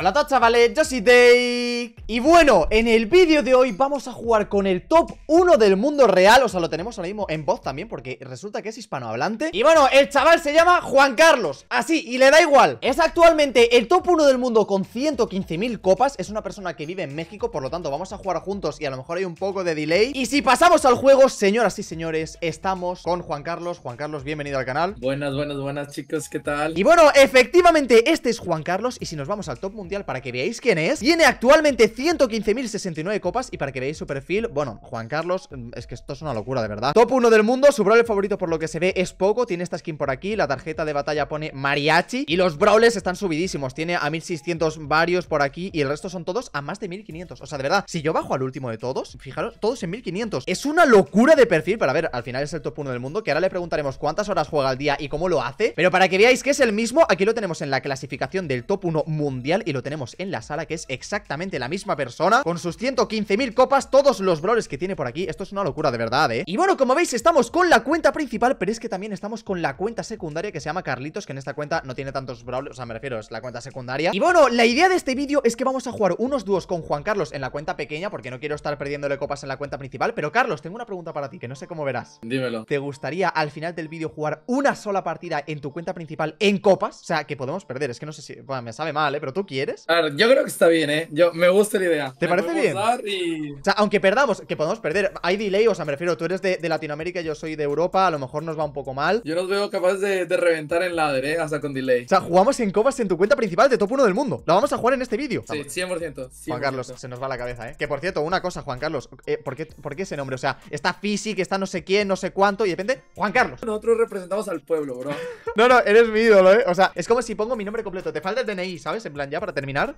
Hola a todos chavales, yo soy Y bueno, en el vídeo de hoy vamos a jugar con el top 1 del mundo real O sea, lo tenemos ahora mismo en voz también porque resulta que es hispanohablante Y bueno, el chaval se llama Juan Carlos, así, y le da igual Es actualmente el top 1 del mundo con 115.000 copas Es una persona que vive en México, por lo tanto vamos a jugar juntos y a lo mejor hay un poco de delay Y si pasamos al juego, señoras y señores, estamos con Juan Carlos Juan Carlos, bienvenido al canal Buenas, buenas, buenas chicos, ¿qué tal? Y bueno, efectivamente este es Juan Carlos y si nos vamos al top mundo para que veáis quién es. Tiene actualmente 115.069 copas y para que veáis su perfil, bueno, Juan Carlos, mm, es que esto es una locura de verdad. Top 1 del mundo, su brawler favorito por lo que se ve es poco, tiene esta skin por aquí, la tarjeta de batalla pone mariachi y los brawlers están subidísimos, tiene a 1.600 varios por aquí y el resto son todos a más de 1.500. O sea, de verdad, si yo bajo al último de todos, fijaros, todos en 1.500. Es una locura de perfil, pero a ver, al final es el top 1 del mundo, que ahora le preguntaremos cuántas horas juega al día y cómo lo hace, pero para que veáis que es el mismo, aquí lo tenemos en la clasificación del top 1 mundial lo tenemos en la sala, que es exactamente la misma persona, con sus 115.000 copas, todos los broles que tiene por aquí. Esto es una locura de verdad, ¿eh? Y bueno, como veis, estamos con la cuenta principal, pero es que también estamos con la cuenta secundaria que se llama Carlitos, que en esta cuenta no tiene tantos brawlers, o sea, me refiero, es la cuenta secundaria. Y bueno, la idea de este vídeo es que vamos a jugar unos dúos con Juan Carlos en la cuenta pequeña, porque no quiero estar perdiéndole copas en la cuenta principal, pero Carlos, tengo una pregunta para ti, que no sé cómo verás. Dímelo. ¿Te gustaría al final del vídeo jugar una sola partida en tu cuenta principal en copas? O sea, que podemos perder, es que no sé si... Bueno, me sabe mal, ¿eh? Pero tú quieres quieres. A ver, yo creo que está bien, ¿eh? Yo, me gusta la idea. ¿Te parece bien? O sea, aunque perdamos, que podemos perder. Hay delay, o sea, me refiero, tú eres de, Latinoamérica, yo soy de Europa, a lo mejor nos va un poco mal. Yo nos veo capaz de, reventar en ladder, ¿eh? Hasta con delay. O sea, jugamos en Cobas en tu cuenta principal de top 1 del mundo. La vamos a jugar en este vídeo. Sí, 100%, Juan Carlos, se nos va la cabeza, ¿eh? Que por cierto, una cosa, Juan Carlos, eh, ¿por, qué, ¿por, qué, ese nombre? O sea, está Physic, está no sé quién, no sé cuánto, y depende Juan Carlos. Nosotros representamos al pueblo, bro. no, no, eres mi ídolo, ¿eh? O sea, es como si pongo mi nombre completo, te falta el DNI, ¿sabes? En plan, ya para para terminar.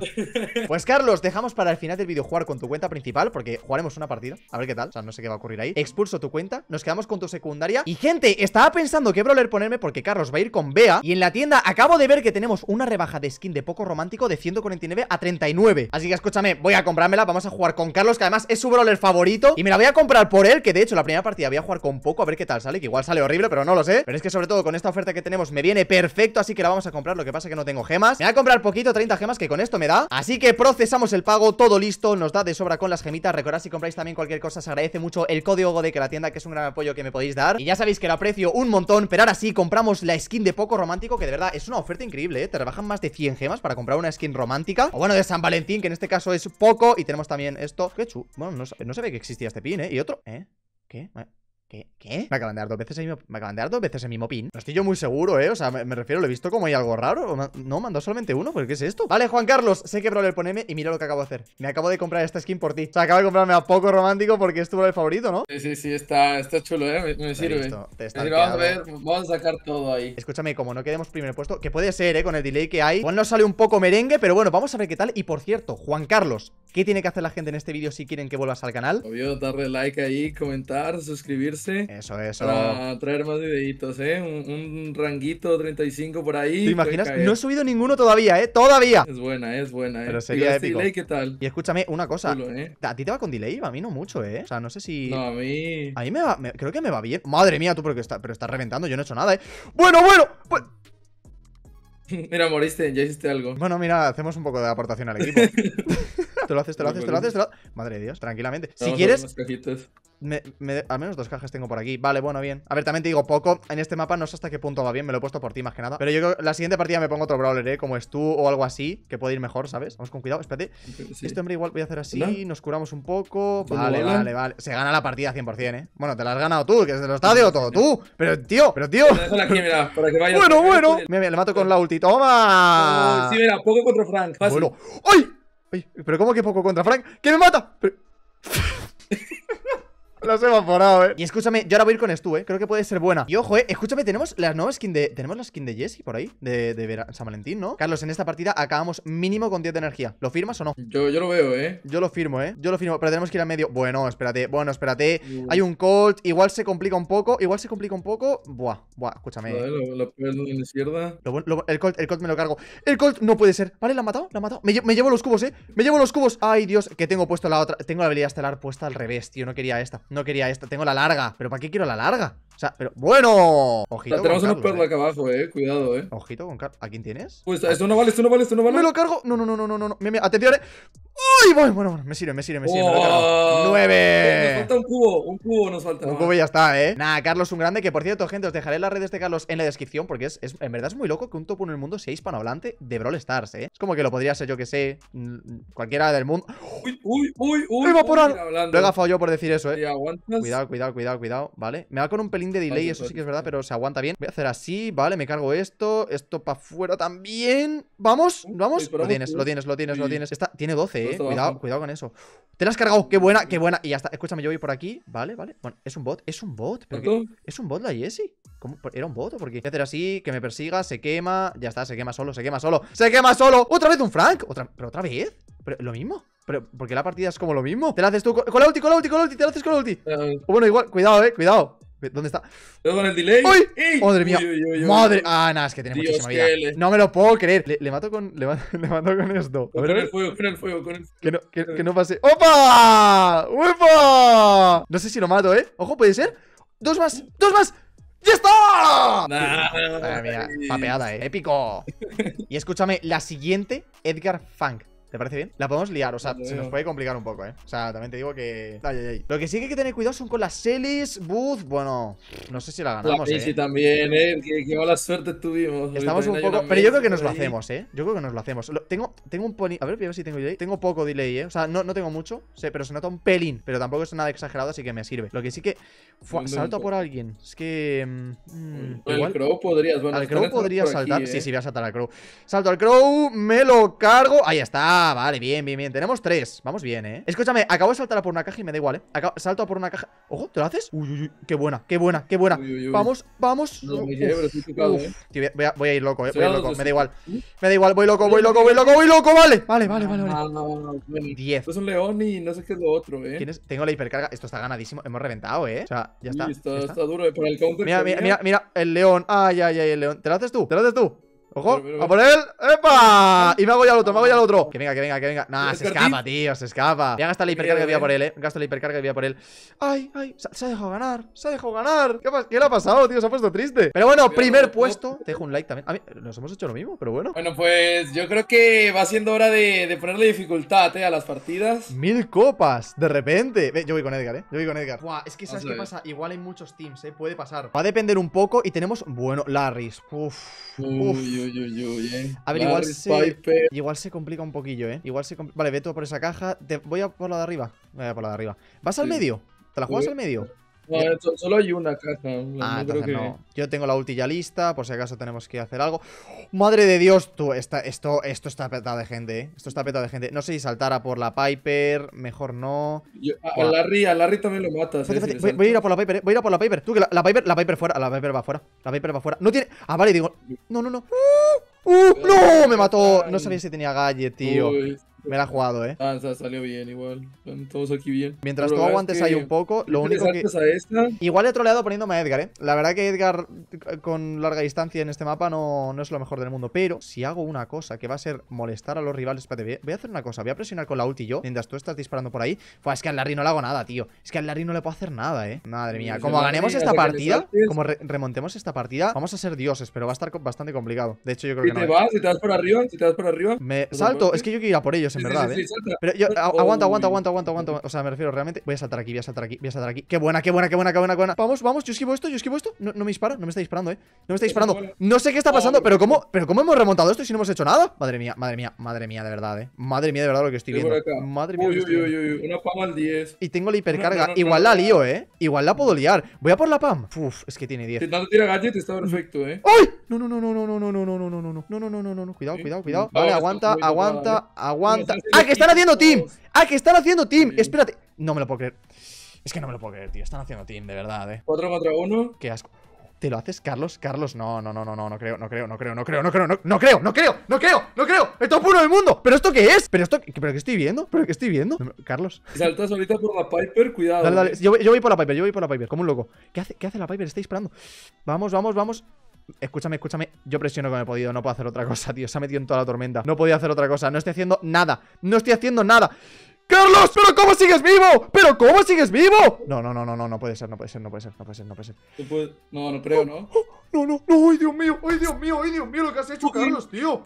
Pues Carlos, dejamos para el final del vídeo jugar con tu cuenta principal, porque jugaremos una partida. A ver qué tal, o sea, no sé qué va a ocurrir ahí. Expulso tu cuenta, nos quedamos con tu secundaria. Y gente, estaba pensando qué brawler ponerme porque Carlos va a ir con Bea. Y en la tienda acabo de ver que tenemos una rebaja de skin de poco romántico de 149 a 39. Así que escúchame, voy a comprármela, vamos a jugar con Carlos, que además es su brawler favorito. Y me la voy a comprar por él, que de hecho la primera partida voy a jugar con poco, a ver qué tal sale, que igual sale horrible, pero no lo sé. Pero es que sobre todo con esta oferta que tenemos me viene perfecto, así que la vamos a comprar. Lo que pasa es que no tengo gemas. Me voy a comprar poquito, 30 gemas, que con esto me da Así que procesamos el pago, todo listo Nos da de sobra con las gemitas Recordad si compráis también cualquier cosa Se agradece mucho el código de que la tienda Que es un gran apoyo que me podéis dar Y ya sabéis que lo aprecio un montón Pero ahora sí, compramos la skin de Poco Romántico Que de verdad es una oferta increíble, ¿eh? Te rebajan más de 100 gemas para comprar una skin romántica O bueno, de San Valentín, que en este caso es Poco Y tenemos también esto, que Bueno, no, no sabía que existía este pin, ¿eh? Y otro, ¿eh? ¿Qué? ¿Qué? ¿Qué? Me acaban de dar dos veces el mismo, me de dar dos veces el mismo pin. No estoy yo muy seguro, ¿eh? O sea, me, refiero, lo he visto como hay algo raro. No, mandó solamente uno, porque qué es esto? Vale, Juan Carlos, sé que Brawler poneme y mira lo que acabo de hacer. Me acabo de comprar esta skin por ti. O sea, acabo de comprarme a poco romántico porque es tu favorito, ¿no? Sí, sí, sí, está, está chulo, ¿eh? Me, sirve. Listo, vamos a ver, ¿eh? vamos a sacar todo ahí. Escúchame, como no quedemos primer puesto, que puede ser, ¿eh? Con el delay que hay. Juan nos sale un poco merengue, pero bueno, vamos a ver qué tal. Y por cierto, Juan Carlos, ¿qué tiene que hacer la gente en este vídeo si quieren que vuelvas al canal? Obvio, darle like ahí, comentar, suscribirse eso, eso. Para traer más videitos, ¿eh? Un, ranguito 35 por ahí. ¿Te imaginas? No he subido ninguno todavía, ¿eh? Todavía. Es buena, ¿eh? es buena, ¿eh? Pero sería Delay, ¿qué tal? Y escúchame una cosa. ¿eh? A ti te va con delay, a mí no mucho, ¿eh? O sea, no sé si... No, a mí... A mí me va... Creo que me va bien. Madre mía, tú, porque está... pero estás reventando, yo no he hecho nada, ¿eh? Bueno, bueno, pues Mira, moriste, ya hiciste algo. Bueno, mira, hacemos un poco de aportación al equipo. te lo haces, te lo haces, te lo haces, te lo haces. Madre de Dios, tranquilamente. Si quieres. al menos dos cajas tengo por aquí. Vale, bueno, bien. A ver, también te digo poco. En este mapa no sé hasta qué punto va bien. Me lo he puesto por ti más que nada. Pero yo la siguiente partida me pongo otro brawler, ¿eh? Como es tú o algo así. Que puede ir mejor, ¿sabes? Vamos con cuidado. Espérate. Este hombre igual voy a hacer así. Nos curamos un poco. Vale, vale, vale, Se gana la partida 100%, ¿eh? Bueno, te la has ganado tú. Que desde lo estadio todo tú. Pero, tío, pero, tío. bueno, bueno. Mira, mira, le mato con la ulti. ¡Toma! sí, mira, poco contra Frank. ¡Ay! pero ¿cómo que poco contra Frank? ¡Que me mata! Los he evaporado, eh. Y escúchame, yo ahora voy a ir con esto, eh. Creo que puede ser buena. Y ojo, eh. Escúchame, tenemos la nueva skin de. Tenemos la skin de Jesse por ahí. De, de San Valentín, ¿no? Carlos, en esta partida acabamos mínimo con 10 de energía. ¿Lo firmas o no? Yo, lo veo, eh. Yo lo firmo, eh. Yo lo firmo. Pero tenemos que ir al medio. Bueno, espérate. Bueno, espérate. Hay un Colt. Igual se complica un poco. Igual se complica un poco. Buah, buah. Escúchame. lo, lo en la izquierda. el, Colt, el Colt me lo cargo. El Colt no puede ser. Vale, la ha matado. La ha matado. Me, me llevo los cubos, eh. Me llevo los cubos. Ay, Dios. Que tengo puesto la otra. Tengo la habilidad estelar puesta al revés, tío. No quería esta. No quería esta. Tengo la larga. ¿Pero para qué quiero la larga? O sea, pero. ¡Bueno! Ojito. tenemos con perro eh. acá abajo, eh. Cuidado, eh. Ojito con Carlos. ¿A quién tienes? Pues esto no vale, esto no vale, esto no vale. Me lo cargo. No, no, no, no, no, no. me Atención, eh. ¡Uy! Bueno, bueno, me sirve, me sirve, me sirve. me ¡Nueve! Eh, nos falta un cubo, un cubo nos falta. Un cubo ya está, ¿eh? Nada, Carlos, un grande. Que por cierto, gente, os dejaré las redes de Carlos en la descripción porque es, es, en verdad es muy loco que un topo en el mundo sea hispanohablante de Brawl Stars, ¿eh? Es como que lo podría ser, yo que sé, mm, cualquiera del mundo. ¡Uy, uy, uy! uy uy uy evaporaron! Lo he por decir eso, ¿eh? Cuidado, cuidado, cuidado, cuidado. Vale. Me va con un pelín de delay, eso sí pues que es verdad, pero se aguanta bien. Voy a hacer así, vale. Me cargo esto. Esto para afuera también. Vamos, vamos. Lo tienes, lo tienes, lo tienes, lo tienes. Esta tiene 12, pues eh. Cuidado, cuidado con eso. Te la has cargado. Qué buena, qué buena. Y ya está. Escúchame, yo voy por aquí. Vale, vale. Bueno, es un bot, es un bot. ¿Pero ¿Es un bot la Jessie? ¿Era un bot? Porque voy a hacer así, que me persiga, se quema. Ya está, se quema solo, se quema solo. ¡Se quema solo! ¡Otra vez un Frank! ¿Otra... ¿Pero otra vez? ¿Pero, ¿Lo mismo? porque la partida es como lo mismo? Te la haces tú con, la ulti, con la ulti, con la ulti, te la haces con la ulti. bueno, igual, cuidado, eh, cuidado. ¿Dónde está? con el delay. ¡Uy! ¡Madre mía! ¡Madre! Ah, nada, es que tiene muchísima vida. No me lo puedo creer. Le, mato con. Le mato, con esto. A ver, Que no, que, no pase. ¡Opa! ¡Uepa! No sé si lo mato, ¿eh? Ojo, puede ser. ¡Dos más! ¡Dos más! ¡Ya está! Nah, mira papeada, ¿eh? ¡Épico! y escúchame, la siguiente, Edgar Funk. ¿Te parece bien? La podemos liar, o sea, se nos puede complicar un poco, ¿eh? O sea, también te digo que... Lo que sí que hay que tener cuidado son con las Celis, Booth... Bueno, no sé si la ganamos, sí sí ¿eh? también, ¿eh? Qué, mala suerte tuvimos. Estamos un poco... Pero yo creo que nos lo hacemos, ¿eh? Yo creo que nos lo hacemos. Tengo, tengo un pony A ver, voy a ver si tengo delay. Tengo poco delay, ¿eh? O sea, no, tengo mucho, pero se nota un pelín. Pero tampoco es nada exagerado, así que me sirve. Lo que sí que... salto por alguien. Es que... Mm, el al Crow podrías... Bueno, al Crow podría saltar. Sí, ¿eh? sí, voy a saltar al Crow. Salto al Crow, me lo cargo. Ahí está. Ah, vale, bien, bien, bien Tenemos tres, vamos bien, eh Escúchame, acabo de saltar a por una caja y me da igual, eh Salto a por una caja Ojo, ¿te lo haces? Uy, uy, uy, qué buena, qué buena, qué buena Vamos, vamos voy, a, ir loco, eh voy a ir loco, me da igual Me da igual, voy loco, voy loco, voy loco, voy loco, vale Vale, vale, vale, vale. Diez es un león y no sé qué es lo otro, eh ¿Tienes? Tengo la hipercarga, esto está ganadísimo Hemos reventado, eh O sea, ya está, está, duro, eh, por el Mira, mira, mira, mira, el león Ay, ay, ay, el león ¿Te lo haces tú? ¿Te lo haces tú? ¡Ojo! Pero, ¡A por él! ¡Epa! Y me hago ya al otro, me hago ya al otro. Que venga, que venga, que venga. Nah, se escapa, tío, se escapa. Ya gasta la hipercarga que había por él, eh. Gasta la hipercarga y vía por él. ¡Ay, ay! Se, ha dejado ganar, se ha dejado ganar. ¿Qué, le ha pasado, tío? Se ha puesto triste. Pero bueno, primer puesto. Te dejo un like también. A mí, nos hemos hecho lo mismo, pero bueno. Bueno, pues yo creo que va siendo hora de, ponerle dificultad, eh, a las partidas. Mil copas, de repente. yo voy con Edgar, eh. Yo voy con Edgar. Buah, es que sabes qué pasa. Igual hay muchos teams, eh. Puede pasar. Va a depender un poco y tenemos. Bueno, Larrys. Uf. uf. Eh. A ver, igual se, complica un poquillo, eh. Igual se Vale, ve tú por esa caja. Te... Voy a por la de arriba. Voy a por la de arriba. ¿Vas al medio? ¿Te la juegas al medio? solo hay una caja. Ah, creo que... Yo tengo la ulti ya lista, por si acaso tenemos que hacer algo. ¡Madre de Dios! Tú, esta, esto, esto está peta de gente, ¿eh? Esto está petado de gente. No sé si saltara por la Piper, mejor no. a, Larry, a Larry también lo mata eh, voy, a ir a por la Piper, eh. voy a ir por la Piper. Tú, la, Piper, la Piper fuera, la Piper va fuera. La Piper va fuera. No tiene... Ah, vale, digo... No, no, no. Uh, uh, ¡No! Me mató. No sabía si tenía galle tío. Me la ha jugado, eh. Ah, salió bien igual. Están todos aquí bien. Mientras tú aguantes ahí un poco, lo único que. igual he troleado poniéndome a Edgar, eh. La verdad que Edgar con larga distancia en este mapa no, no es lo mejor del mundo. Pero si hago una cosa que va a ser molestar a los rivales. Espérate, voy a hacer una cosa. Voy a presionar con la ulti yo. Mientras tú estás disparando por ahí. pues es que al Larry no le hago nada, tío. Es que al Larry no le puedo hacer nada, eh. Madre mía. Pues como ganemos esta partida, como remontemos esta partida, vamos a ser dioses, pero va a estar bastante complicado. De hecho, yo creo que no. ¿eh? Si te vas, te vas por arriba, si te vas por arriba. Me salto, es que yo quiero ir a por ellos en verdad, ¿eh? Pero yo, oh. aguanta, aguanta, aguanta, aguanta, aguanta. O sea, me refiero realmente. Voy a saltar aquí, voy a saltar aquí, voy a saltar aquí. Qué buena, qué buena, qué buena, qué buena, qué buena. Vamos, vamos, yo esquivo esto, yo esquivo esto. No, me dispara, no me está disparando, eh. No me está disparando. No sé qué está pasando, oh. pero cómo, pero cómo hemos remontado esto si no hemos hecho nada. Madre mía, madre mía, madre mía, de verdad, eh. Madre mía, de verdad lo que estoy viendo. Madre mía. Uy, uy, uy, una pam al 10. Y tengo la hipercarga. Igual la lío, eh. Igual la puedo liar. Voy a por la pam. Uf, es que tiene 10. tira gadget está perfecto, eh. ¡Ay! No, no, no, no, no, no, no, no, no, no, no, no, no, no, no, no, no, no, cuidado, cuidado, cuidado. Vale, aguanta, aguanta, aguanta. ¡Ah, que están haciendo team! ¡Ah, que están haciendo team! Espérate. No me lo puedo creer. Es que no me lo puedo creer, tío. Están haciendo team, de verdad, eh. 4 no, 1. Qué asco. ¿Te lo haces, Carlos? Carlos, no, no, no, no, no, no creo, no creo, no creo, no creo, no creo, no, no creo, no creo, no creo, no creo. no, top no, del mundo. ¿Pero esto qué es? ¿Pero esto pero qué estoy viendo? ¿Pero qué estoy viendo? Carlos. Saltas ahorita por la Piper, cuidado. Dale, no, Yo, voy por la Piper, yo voy por la Piper, como un loco. hace, qué hace la Piper? Está disparando. Vamos, vamos, vamos. Escúchame, escúchame. Yo presiono como he podido. No puedo hacer otra cosa, tío. Se ha metido en toda la tormenta. No podía hacer otra cosa. No estoy haciendo nada. No estoy haciendo nada. ¡Carlos! ¿Pero cómo sigues vivo? ¿Pero cómo sigues vivo? No, no, no, no, no, no puede ser, no puede ser, no puede ser, no puede ser, no puede ser. No, no creo, ¿no? ¡Oh! no, no, no, ay Dios mío, ay Dios mío, ay Dios mío, lo que has hecho, Carlos, tío.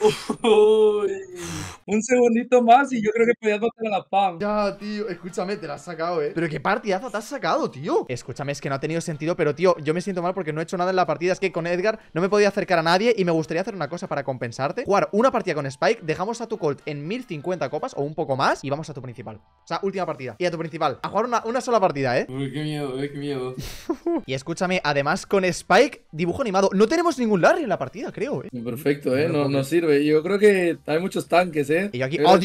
Un segundito más y yo creo que podías tocar a la PAM. Ya, tío, escúchame, te la has sacado, eh. Pero qué partidazo te has sacado, tío. Escúchame, es que no ha tenido sentido, pero tío, yo me siento mal porque no he hecho nada en la partida. Es que con Edgar no me podía acercar a nadie y me gustaría hacer una cosa para compensarte. Jugar una partida con Spike, dejamos a tu Colt en 1050 copas o un poco más y vamos a tu principal. O sea, última partida. Y a tu principal. A jugar una, sola partida, eh. Uy, qué miedo, eh, qué miedo. y escúchame, además con Spike, dibujo ni no tenemos ningún Larry en la partida, creo, eh. Perfecto, eh. No, no, sirve. Yo creo que hay muchos tanques, eh. Y aquí, oh,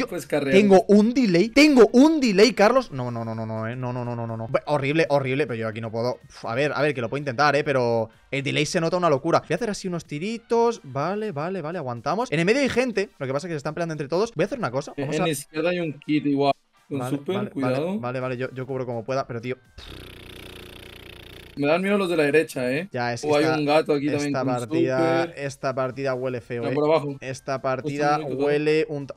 tengo un delay. Tengo un delay, Carlos. No, no, no, no, no, ¿eh? No, no, no, no, no. Horrible, horrible. Pero yo aquí no puedo. a ver, a ver, que lo puedo intentar, eh. Pero el delay se nota una locura. Voy a hacer así unos tiritos. Vale, vale, vale. Aguantamos. En el medio hay gente. Lo que pasa es que se están peleando entre todos. Voy a hacer una cosa. Vamos en a... izquierda hay un kit igual. Con super, cuidado. Vale, vale, Yo, cubro como pueda. Pero, tío. Me dan miedo los de la derecha, ¿eh? o hay un gato aquí esta también. Partida, esta partida huele feo. Eh. abajo. Esta partida huele un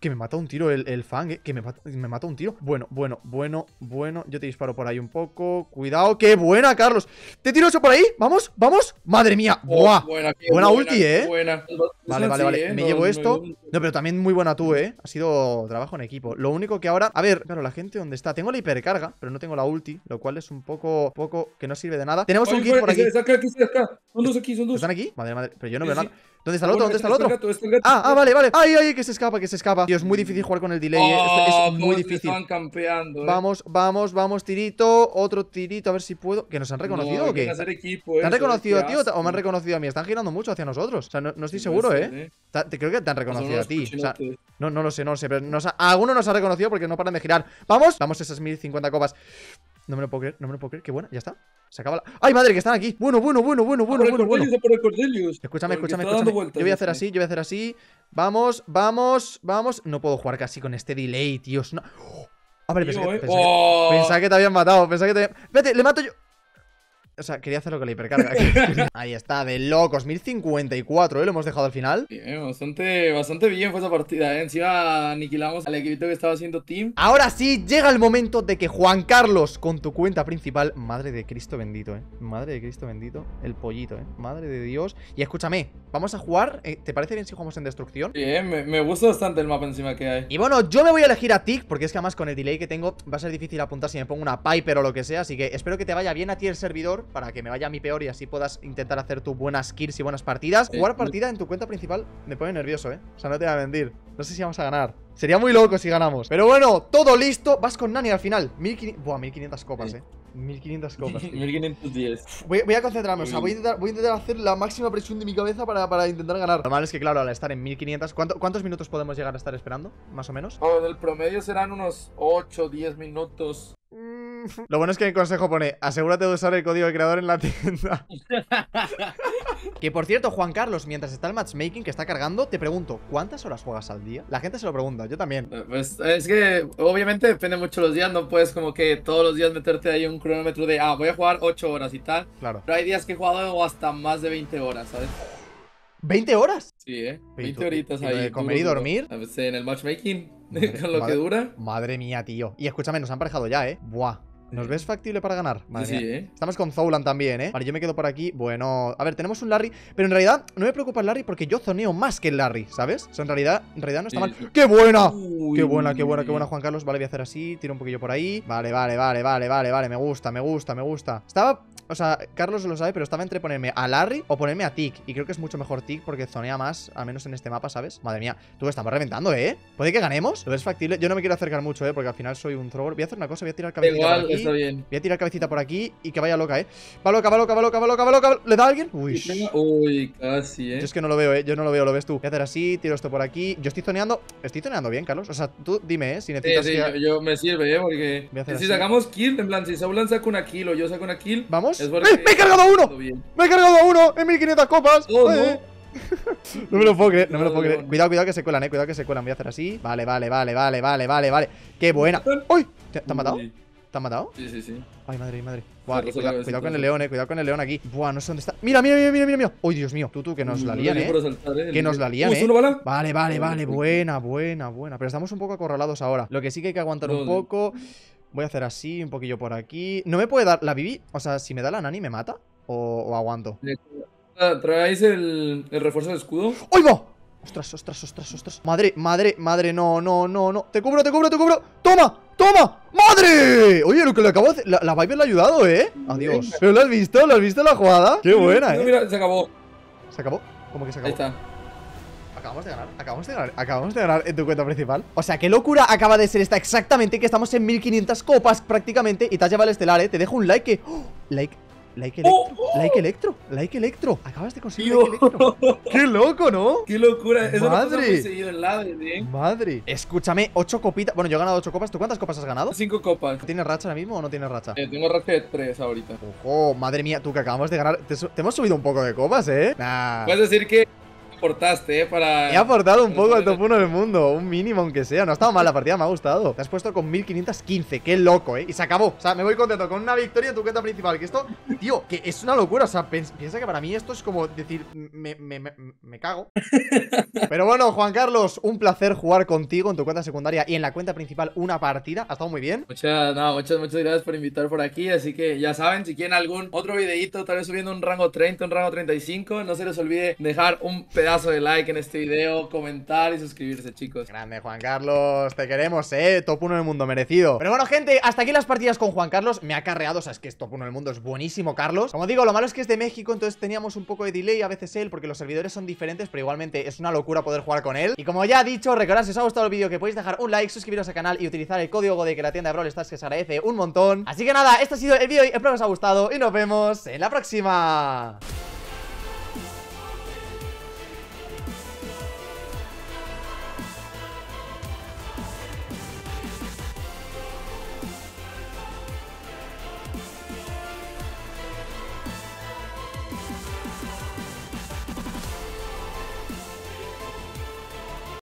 que me mata un tiro el, el Fang, eh, que me mata, un tiro. Bueno, bueno, bueno, bueno. Yo te disparo por ahí un poco. Cuidado, qué buena, Carlos. ¿Te tiro eso por ahí? ¿Vamos? ¿Vamos? ¡Madre mía! Oh, ¡Buah! Buena, ulti, ¿eh? Buena. Vale, vale, vale. me eh, llevo esto. No, pero también muy buena tú, ¿eh? Ha sido trabajo en equipo. Lo único que ahora... A ver, claro, la gente dónde está. Tengo la hipercarga, pero no tengo la ulti, lo cual es un poco... poco que no sirve de nada. Tenemos un kill por aquí. Son dos aquí, son dos. ¿Están aquí? Madre, madre. Pero yo no veo nada. ¿Dónde está el otro? ¿Dónde está el otro? Ah, ah, vale, vale. ¡Ay, ay! Que se escapa, que se escapa es muy difícil jugar con el delay. Eh. es, oh, muy difícil. Eh. Vamos, vamos, vamos, tirito. Otro tirito, a ver si puedo. ¿Que nos han reconocido o qué? ¿Te han reconocido a ti o, me han reconocido a mí? Están girando mucho hacia nosotros. O sea, no, estoy seguro, eh. Te, creo que te han pues reconocido a ti. O sea, no, no lo sé, no lo sé. Pero nos alguno nos ha reconocido porque no paran de girar. ¡Vamos! Vamos esas 1050 copas. No me lo puedo creer, no me lo puedo creer. Qué buena, ya está. Se acaba la... ¡Ay, madre, que están aquí! Bueno, bueno, bueno, bueno, bueno, bueno, bueno. Escúchame, escúchame, escúchame. yo voy a hacer así, yo voy a hacer así. Vamos, vamos, vamos. No puedo jugar casi con este delay, tíos. No. Ah, vale, pensé, que, eh. ¡Oh! que, te habían matado. que te Vete, le mato yo. O sea, quería hacerlo con la hipercarga. Ahí está, de locos. 1054, ¿eh? Lo hemos dejado al final. Bien, bastante, bastante bien fue esa partida, ¿eh? Encima aniquilamos al equipo que estaba haciendo team. Ahora sí, llega el momento de que Juan Carlos, con tu cuenta principal, madre de Cristo bendito, ¿eh? Madre de Cristo bendito, el pollito, ¿eh? Madre de Dios. Y escúchame, vamos a jugar. Eh, ¿Te parece bien si jugamos en destrucción? Bien, me, me gusta bastante el mapa encima que hay. Y bueno, yo me voy a elegir a Tick, porque es que además con el delay que tengo va a ser difícil apuntar si me pongo una Piper o lo que sea. Así que espero que te vaya bien a ti el servidor para que me vaya a mi peor y así puedas intentar hacer tus buenas kills y buenas partidas. Jugar partida en tu cuenta principal me pone nervioso, ¿eh? O sea, no te va a mentir. No sé si vamos a ganar. Sería muy loco si ganamos. Pero bueno, todo listo. Vas con Nani al final. 1500... Buah, 1500 copas, ¿eh? 1500 copas. 1510. Voy, a concentrarme, o sea, voy a, intentar, hacer la máxima presión de mi cabeza para, para intentar ganar. Lo malo es que, claro, al estar en 1500, ¿cuántos minutos podemos llegar a estar esperando? Más o menos. Oh, del promedio serán unos 8, 10 minutos. Mm, lo bueno es que el consejo pone, asegúrate de usar el código de creador en la tienda. que por cierto, Juan Carlos, mientras está el matchmaking que está cargando, te pregunto, ¿cuántas horas juegas al día? La gente se lo pregunta, yo también. Eh, pues es que obviamente depende mucho los días, no puedes como que todos los días meterte ahí un cronómetro de, ah, voy a jugar 8 horas y tal. Claro. Pero hay días que he jugado hasta más de 20 horas, ¿sabes? ¿20 horas? Sí, ¿eh? 20 horitas ahí. comer y dormir? en el matchmaking, con lo que dura. Madre mía, tío. Y escúchame, nos han parejado ya, ¿eh? Buah. ¿Nos ves factible para ganar? Vale. sí, ¿eh? Estamos con Zoulan también, ¿eh? Vale, yo me quedo por aquí. Bueno, a ver, tenemos un Larry. Pero en realidad, no me preocupa el Larry porque yo zoneo más que el Larry, ¿sabes? O sea, en realidad, en realidad no está mal. ¡Qué buena! ¡Qué buena, qué buena, qué buena, Juan Carlos! Vale, voy a hacer así. Tiro un poquillo por ahí. Vale, vale, vale, vale, vale, vale. Me gusta, me gusta, me gusta. Estaba o sea, Carlos lo sabe, pero estaba entre ponerme a Larry o ponerme a Tick. Y creo que es mucho mejor Tick porque zonea más, al menos en este mapa, ¿sabes? Madre mía, tú estamos reventando, ¿eh? ¿Puede que ganemos? ¿Lo es factible? Yo no me quiero acercar mucho, ¿eh? Porque al final soy un thrower. Voy a hacer una cosa, voy a tirar cabecita por aquí. Está bien. Voy a tirar cabecita por aquí y que vaya loca, ¿eh? Va loca, va loca, va loca, va loca, ¿Le da alguien? Uy. Uy, casi, ¿eh? Yo es que no lo veo, ¿eh? Yo no lo veo, lo ves tú. Voy a hacer así, tiro esto por aquí. Yo estoy zoneando. Estoy zoneando bien, Carlos. O sea, tú dime, ¿eh? Si necesitas. yo, me sirve, ¿eh? Porque. Si sacamos kill, en plan, si Saulan saca una kill yo saco una kill. Vamos. ¡Me, he cargado uno! ¡Me he cargado uno! ¡En 1500 copas! Oh, no. me lo puedo creer, no, me lo puedo creer. Cuidado, cuidado que se cuelan, eh. Cuidado que se cuelan. Voy a hacer así. Vale, vale, vale, vale, vale, vale, vale. ¡Qué buena! ¡Uy! ¿Te, han matado? ¿Te han matado? Sí, sí, sí. Ay, madre, ay, madre. cuidado con el león, eh. Cuidado con el león aquí. Buah, no sé dónde está. Mira, mira, mira, mira, mira. Uy, Dios mío. Tú, tú, que nos mm, la lían, eh. Que nos la lían, eh. Vale, vale, vale. Buena, buena, buena. Pero estamos un poco acorralados ahora. Lo que sí que hay que aguantar un poco. Voy a hacer así, un poquillo por aquí. ¿No me puede dar la Bibi? O sea, si me da la Nani, ¿me mata? ¿O, aguanto? ¿Traéis el, refuerzo de escudo? ¡Uy, va! Ostras, ostras, ostras, ostras. Madre, madre, madre, no, no, no, no. Te cubro, te cubro, te cubro. ¡Toma! ¡Toma! ¡Madre! Oye, lo que le acabo de hacer. La, la le ha ayudado, ¿eh? Adiós. lo has visto? ¿Lo has visto la jugada? ¡Qué buena, ¿eh? se acabó. ¿Se acabó? ¿Cómo que se acabó? Ahí está. Acabamos de ganar, acabamos de ganar, acabamos de ganar en tu cuenta principal. O sea, qué locura acaba de ser esta exactamente, que estamos en 1500 copas prácticamente y te has llevado el estelar, eh. Te dejo un like ¡oh! Like... Like electro, ¡Oh, oh! like electro, like electro. Acabas de conseguir like electro. Qué loco, ¿no? Qué locura. Madre. ¿eh? Madre. Escúchame, 8 copitas. Bueno, yo he ganado ocho copas. ¿Tú cuántas copas has ganado? Cinco copas. ¿Tienes racha ahora mismo o no tienes racha? Eh, tengo racha de 3 ahorita. Ojo, madre mía, tú que acabamos de ganar. Te, hemos subido un poco de copas, ¿eh? Nah. Puedes decir que aportaste, ¿eh? Para... ha aportado un poco al top 1 del mundo, un mínimo aunque sea. No ha estado mal la partida, me ha gustado. Te has puesto con 1515, qué loco, ¿eh? Y se acabó. O sea, me voy contento con una victoria en tu cuenta principal. Que esto, tío, que es una locura. O sea, piensa que para mí esto es como decir, me, cago. Pero bueno, Juan Carlos, un placer jugar contigo en tu cuenta secundaria y en la cuenta principal una partida. Ha estado muy bien. Muchas, muchas, muchas gracias por invitar por aquí. Así que ya saben, si quieren algún otro videito, tal vez subiendo un rango 30, un rango 35, no se les olvide dejar un pedazo de like en este video, comentar y suscribirse, chicos. Grande, Juan Carlos, te queremos, eh. Top 1 del mundo, merecido. Pero bueno, gente, hasta aquí las partidas con Juan Carlos. Me ha carreado, o sea, es que es top 1 del mundo, es buenísimo, Carlos. Como digo, lo malo es que es de México, entonces teníamos un poco de delay a veces él, porque los servidores son diferentes, pero igualmente es una locura poder jugar con él. Y como ya he dicho, recordad si os ha gustado el vídeo que podéis dejar un like, suscribiros al canal y utilizar el código de que la tienda de Brawl Stars que se agradece un montón. Así que nada, este ha sido el vídeo espero que os ha gustado y nos vemos en la próxima.